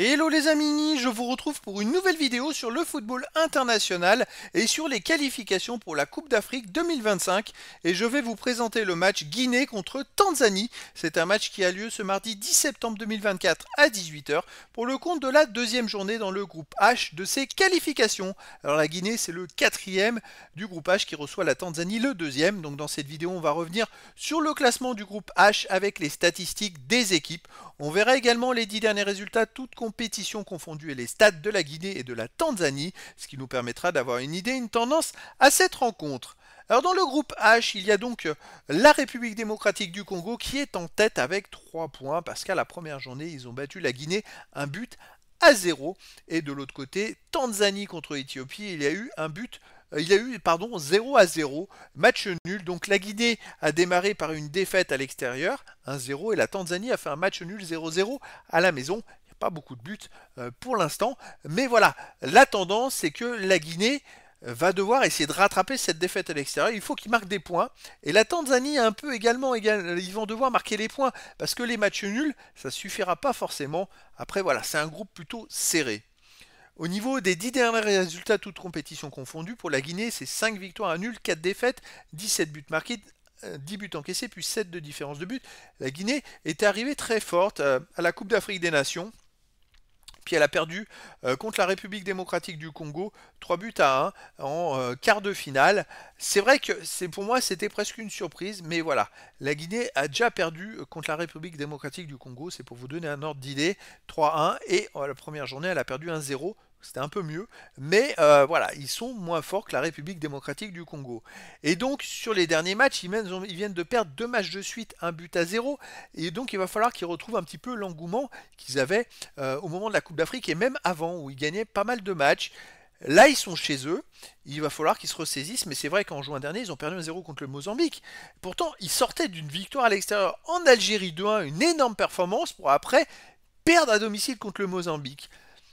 Hello les amis, je vous retrouve pour une nouvelle vidéo sur le football international et sur les qualifications pour la Coupe d'Afrique 2025 et je vais vous présenter le match Guinée contre Tanzanie. C'est un match qui a lieu ce mardi 10 septembre 2024 à 18h pour le compte de la deuxième journée dans le groupe H de ces qualifications. Alors la Guinée c'est le quatrième du groupe H qui reçoit la Tanzanie le deuxième. Donc dans cette vidéo on va revenir sur le classement du groupe H avec les statistiques des équipes. On verra également les dix derniers résultats, toutes compétitions confondues et les stades de la Guinée et de la Tanzanie, ce qui nous permettra d'avoir une idée, une tendance à cette rencontre. Alors dans le groupe H, il y a donc euh, la République démocratique du Congo qui est en tête avec 3 points parce qu'à la première journée, ils ont battu la Guinée un but à 0. Et de l'autre côté, Tanzanie contre Éthiopie, il y a eu un but euh, il y a eu pardon, 0 à 0, match nul. Donc la Guinée a démarré par une défaite à l'extérieur, 1-0, et la Tanzanie a fait un match nul 0-0 à la maison. Il n'y a pas beaucoup de buts euh, pour l'instant. Mais voilà, la tendance, c'est que la Guinée va devoir essayer de rattraper cette défaite à l'extérieur. Il faut qu'ils marque des points. Et la Tanzanie un peu également, ils vont devoir marquer les points. Parce que les matchs nuls, ça ne suffira pas forcément. Après, voilà, c'est un groupe plutôt serré. Au niveau des 10 derniers résultats, toutes compétitions confondues, pour la Guinée, c'est 5 victoires à nul, 4 défaites, 17 buts marqués, 10 euh, buts encaissés, puis 7 de différence de but. La Guinée est arrivée très forte euh, à la Coupe d'Afrique des Nations. Puis elle a perdu euh, contre la République démocratique du Congo 3 buts à 1 en quart de finale. C'est vrai que c'est pour moi c'était presque une surprise, mais voilà, la Guinée a déjà perdu contre la République démocratique du Congo, c'est pour vous donner un ordre d'idée, 3-1 et oh, la première journée elle a perdu 1-0 c'était un peu mieux, mais euh, voilà, ils sont moins forts que la République démocratique du Congo. Et donc sur les derniers matchs, ils, viennent de perdre deux matchs de suite, un but à zéro, et donc il va falloir qu'ils retrouvent un petit peu l'engouement qu'ils avaient euh, au moment de la Coupe d'Afrique et même avant, où ils gagnaient pas mal de matchs. Là, ils sont chez eux, il va falloir qu'ils se ressaisissent, mais c'est vrai qu'en juin dernier, ils ont perdu un zéro contre le Mozambique. Pourtant, ils sortaient d'une victoire à l'extérieur en Algérie 2-1, une énorme performance pour après perdre à domicile contre le Mozambique.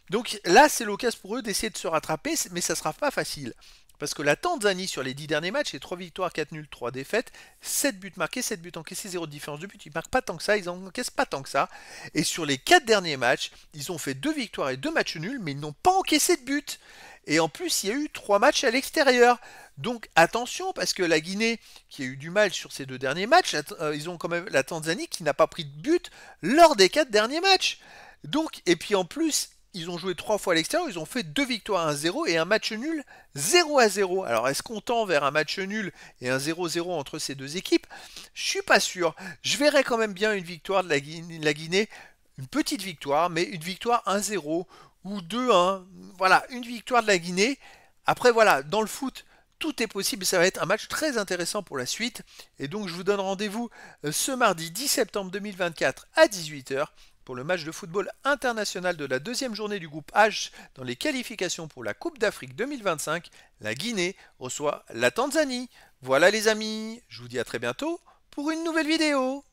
Donc là, c'est l'occasion pour eux d'essayer de se rattraper, mais ça ne sera pas facile. Parce que la Tanzanie, sur les 10 derniers matchs, c'est 3 victoires, 4 nuls, 3 défaites, 7 buts marqués, 7 buts encaissés, 0 différence de but. Ils ne marquent pas tant que ça, ils n'encaissent pas tant que ça. Et sur les 4 derniers matchs, ils ont fait 2 victoires et 2 matchs nuls, mais ils n'ont pas encaissé de but. Et en plus, il y a eu 3 matchs à l'extérieur. Donc attention, parce que la Guinée, qui a eu du mal sur ces deux derniers matchs, euh, ils ont quand même la Tanzanie qui n'a pas pris de but lors des 4 derniers matchs. Donc, et puis en plus, ils ont joué trois fois à l'extérieur, ils ont fait deux victoires 1-0 et un match nul 0 0. Alors est-ce qu'on tend vers un match nul et un 0-0 entre ces deux équipes Je suis pas sûr. Je verrais quand même bien une victoire de la Guinée, la Guinée une petite victoire, mais une victoire 1-0 ou 2-1. Voilà, une victoire de la Guinée. Après voilà, dans le foot, tout est possible. Ça va être un match très intéressant pour la suite. Et donc je vous donne rendez-vous euh, ce mardi 10 septembre 2024 à 18h pour le match de football international de la deuxième journée du groupe H dans les qualifications pour la Coupe d'Afrique 2025, la Guinée reçoit la Tanzanie. Voilà les amis, je vous dis à très bientôt pour une nouvelle vidéo.